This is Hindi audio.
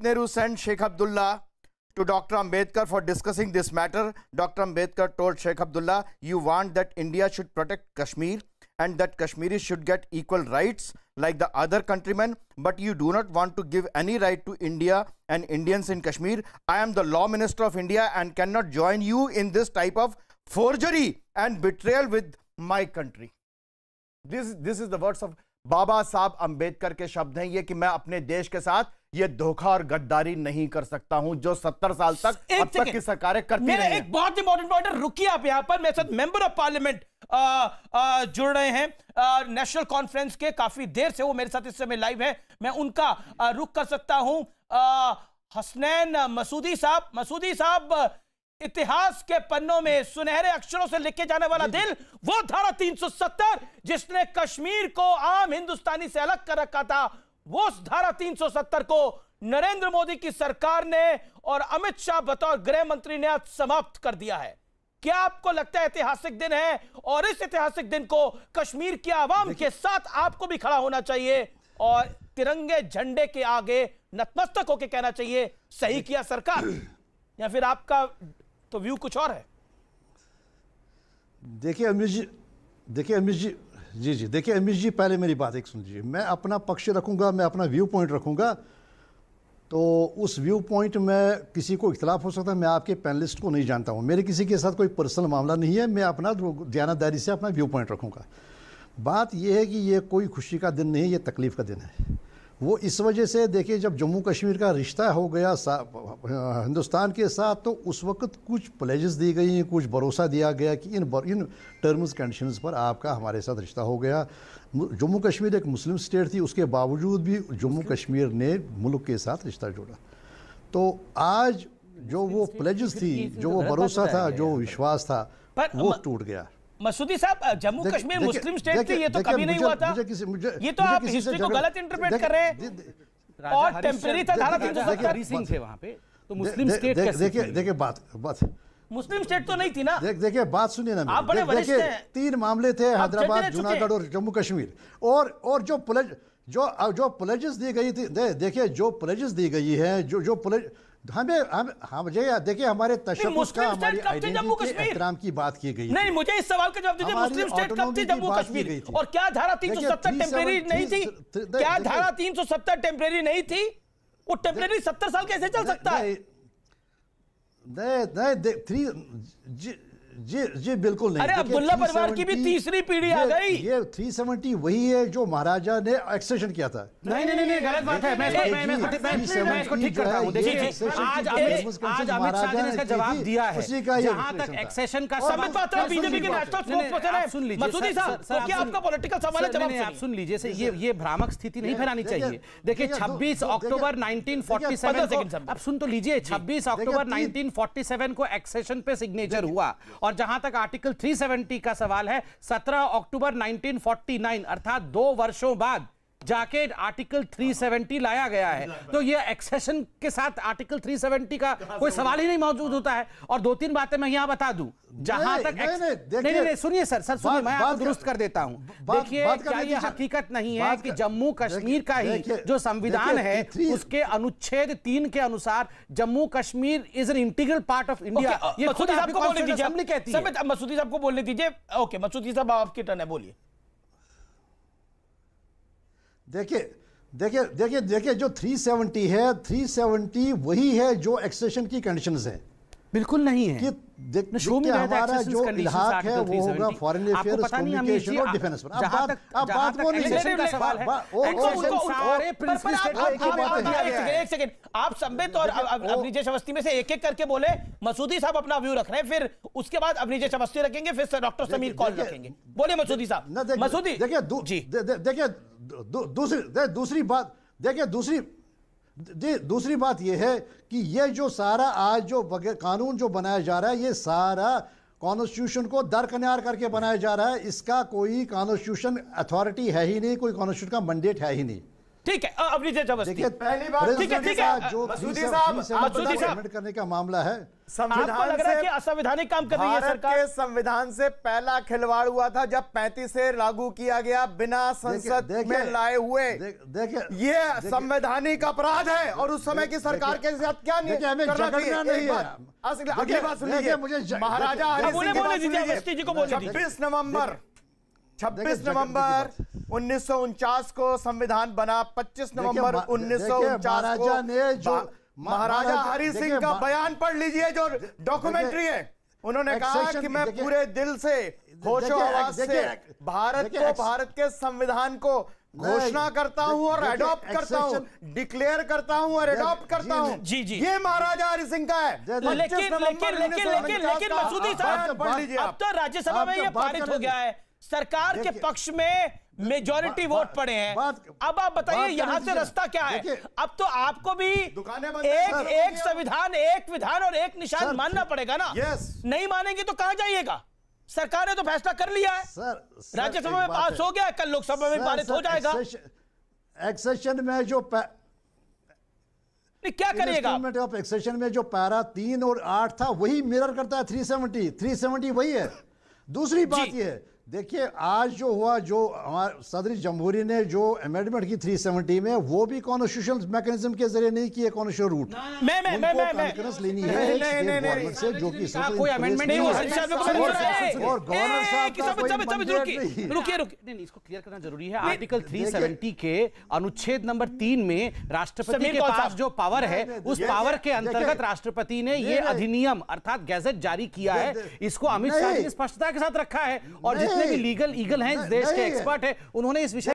Pandit Nehru sent Sheikh Abdullah to Dr. Ambedkar for discussing this matter. Dr. Ambedkar told Sheikh Abdullah, you want that India should protect Kashmir and that Kashmiris should get equal rights like the other countrymen, but you do not want to give any right to India and Indians in Kashmir. I am the law minister of India and cannot join you in this type of forgery and betrayal with my country. This, this is the words of बाबा साहब अंबेडकर के शब्द हैं ये कि मैं अपने देश के साथ ये धोखा और गद्दारी नहीं कर सकता हूं जो सत्तर साल तक अब तक की सरकारें करती मेरे एक बहुत इंपॉर्टेंट पॉइंट रुकिए आप यहां पर मेरे साथ मेंबर ऑफ पार्लियामेंट जुड़ रहे हैं नेशनल कॉन्फ्रेंस के काफी देर से वो मेरे साथ इस समय लाइव है मैं उनका रुख कर सकता हूं हसनैन मसूदी साहब मसूदी साहब इतिहास के पन्नों में सुनहरे अक्षरों से लिखे जाने वाला दिल वो धारा 370 जिसने कश्मीर को आम हिंदुस्तानी से अलग कर रखा था वो धारा 370 को नरेंद्र मोदी की सरकार ने और अमित शाह बतौर गृह मंत्री ने आज समाप्त कर दिया है क्या आपको लगता है ऐतिहासिक दिन है और इस ऐतिहासिक दिन को कश्मीर की आवाम के साथ आपको भी खड़ा होना चाहिए और तिरंगे झंडे के आगे नतमस्तक होकर कहना चाहिए सही किया सरकार या फिर आपका तो व्यू कुछ और है देखिए अमित जी देखिए अमित जी जी जी देखिए अमित जी पहले मेरी बात एक सुन लीजिए मैं अपना पक्ष रखूँगा मैं अपना व्यू पॉइंट रखूँगा तो उस व्यू पॉइंट में किसी को इख्तलाफ हो सकता है मैं आपके पैनलिस्ट को नहीं जानता हूँ मेरे किसी के साथ कोई पर्सनल मामला नहीं है मैं अपना दयानादारी से अपना व्यू पॉइंट रखूँगा बात यह है कि ये कोई खुशी का दिन नहीं है ये तकलीफ़ का दिन है वो इस वजह से देखिए जब जम्मू कश्मीर का रिश्ता हो गया हिंदुस्तान के साथ तो उस वक्त कुछ प्लेजेस दी गई हैं कुछ भरोसा दिया गया कि इन इन टर्म्स कंडीशंस पर आपका हमारे साथ रिश्ता हो गया जम्मू कश्मीर एक मुस्लिम स्टेट थी उसके बावजूद भी जम्मू कश्मीर ने मुल्क के साथ रिश्ता जोड़ा तो आज जो वो प्लेजेस थी जो वो भरोसा था जो विश्वास था वो टूट गया मसूदी साहब जम्मू कश्मीर मुस्लिम स्टेट थी ये तो कभी नहीं हुआ था ये तो आप हिस्ट्री को गलत इंटरप्रेट कर रहे और टेम्परेरी था धारा तीन सौ सत्तर सिंह थे वहाँ पे तो मुस्लिम स्टेट देखिए देखिए बात बात मुस्लिम स्टेट तो नहीं थी ना देख देखिए बात सुनिए ना आप बड़े देखिए तीन मामले थे हैदराबाद जूनागढ़ और जम्मू कश्मीर और और जो पुलिस जो जो प्लेजेस दी गई थी दे, देखिए जो प्लेजेस दी गई है जो जो प्लेज हमें हम हम देखिए हमारे तशब्बुस का हमारी आइडेंटिटी एहतराम की बात की गई नहीं मुझे इस सवाल का जवाब दीजिए मुस्लिम स्टेट कब थी जम्मू कश्मीर और क्या धारा 370 टेंपरेरी नहीं थी क्या धारा 370 टेंपरेरी नहीं थी वो टेंपरेरी 70 साल कैसे चल सकता है नहीं नहीं थ्री जी जी बिल्कुल नहीं अरे अब्दुल्ला परिवार की भी तीसरी पीढ़ी आ गई ये 370 वही है जो महाराजा ने एक्सेशन किया था नहीं नहीं नहीं गलत बात है मैं मैं मैं इसको ठीक करता हूं देखिए आज आज अमित शाह ने इसका जवाब दिया है उसी का तक एक्सेशन का समित बात है बीजेपी के नेशनल स्पोक्स पर्सन है सुन लीजिए मसूदी साहब क्या आपका पॉलिटिकल सवाल है जवाब आप सुन लीजिए ये ये भ्रामक स्थिति नहीं फैलानी चाहिए देखिए 26 अक्टूबर 1947 को आप सुन तो लीजिए 26 अक्टूबर 1947 को एक्सेशन पे सिग्नेचर हुआ और जहां तक आर्टिकल 370 का सवाल है 17 अक्टूबर 1949 अर्थात दो वर्षों बाद जाके आर्टिकल 370 लाया गया है तो ये एक्सेशन के साथ आर्टिकल 370 का कोई सवाल ही नहीं मौजूद होता है और दो तीन बातें मैं यहाँ बता दूं जहां तक नहीं नहीं, नहीं, नहीं, सुनिए सर सर सुनिए मैं आपको दुरुस्त कर देता हूँ देखिए क्या ये हकीकत नहीं है कि जम्मू कश्मीर का ही जो संविधान है उसके अनुच्छेद तीन के अनुसार Jammu Kashmir is an integral part of India Masoodi साहब को बोलने दीजिए ओके मसूदी साहब आपकी टर्न है बोलिए देखिए देखिए देखिए देखिए जो 370 है 370 वही है जो एक्सेशन की कंडीशंस हैं बिल्कुल नहीं है देख, में हमारा जो है तो वो होगा फॉरेन अफेयर्स कम्युनिकेशन और डिफेंस पर अब बात नहीं का सवाल सारे प्रिंसिपल स्टेटमेंट एक सेकंड आप संबित और में से एक-एक करके बोले मसूदी साहब अपना व्यू रख रहे हैं फिर उसके बाद अवनीजेश अवस्थी रखेंगे फिर डॉक्टर समीर कॉल रखेंगे बोले मसूदी साहब मसूदी देखिए देखिए दूसरी दूसरी बात देखिए दूसरी जी दूसरी बात यह है कि यह जो सारा आज जो कानून जो बनाया जा रहा है ये सारा कॉन्स्टिट्यूशन को दरकनार करके बनाया जा रहा है इसका कोई कॉन्स्टिट्यूशन अथॉरिटी है ही नहीं कोई कॉन्स्टिट्यूशन का मंडेट है ही नहीं ठीक है अब देखिए पहली बार ठीक है ठीक है जो करने का मामला है संविधान से असंवैधानिक काम कर रही है सरकार के संविधान से पहला खिलवाड़ हुआ था जब पैंतीस से लागू किया गया बिना संसद में लाए हुए देखिए ये संवैधानिक अपराध है और उस समय की सरकार के साथ क्या नहीं अगली बात सुनिए मुझे महाराजा छब्बीस नवम्बर छब्बीस नवंबर उन्नीस को संविधान बना 25 नवंबर उन्नीस को महाराजा ने जो महाराजा हरि सिंह का बयान पढ़ लीजिए जो डॉक्यूमेंट्री है उन्होंने कहा कि मैं पूरे दिल से होशो आवाज से भारत को भारत के संविधान को घोषणा करता हूं और एडॉप्ट करता हूं डिक्लेयर करता हूं और एडॉप्ट करता हूं जी जी ये महाराजा हरि सिंह का है लेकिन लेकिन लेकिन लेकिन लेकिन मसूदी साहब तो अब तो राज्यसभा में तो ये पारित हो गया है सरकार के पक्ष में मेजोरिटी वोट पड़े हैं अब आप बताइए यहाँ से रास्ता क्या है अब तो आपको भी एक एक संविधान एक विधान और एक निशान मानना पड़ेगा ना नहीं मानेंगे तो कहाँ जाइएगा सरकार ने तो फैसला कर लिया है सर राज्यसभा में पास हो गया कल लोकसभा में पारित हो जाएगा एक्सेशन में जो नहीं क्या करिएगा ऑफ एक्सेशन में जो पैरा तीन और आठ था वही मिरर करता है थ्री थ्री सेवेंटी वही है दूसरी बात यह देखिए आज जो हुआ जो हमारे सदर जमहूरी ने जो अमेंडमेंट की 370 में वो भी कॉन्स्टिट्यूशन मैकेनिज्म के जरिए नहीं किए कॉन्स्टिट्यूशन रूट मैं मैं मैं मैं कॉन्फ्रेंस लेनी है गवर्नमेंट से जो कि कोई अमेंडमेंट नहीं और गवर्नर साहब रुकिए रुकिए रुकिए इसको क्लियर करना जरूरी है आर्टिकल 370 के अनुच्छेद नंबर तीन में राष्ट्रपति के पास जो पावर है उस पावर के अंतर्गत राष्ट्रपति ने ये अधिनियम अर्थात गैजेट जारी किया है इसको अमित शाह ने स्पष्टता के साथ रखा है और जितने भी लीगल ईगल हैं देश के एक्सपर्ट है उन्होंने इस विषय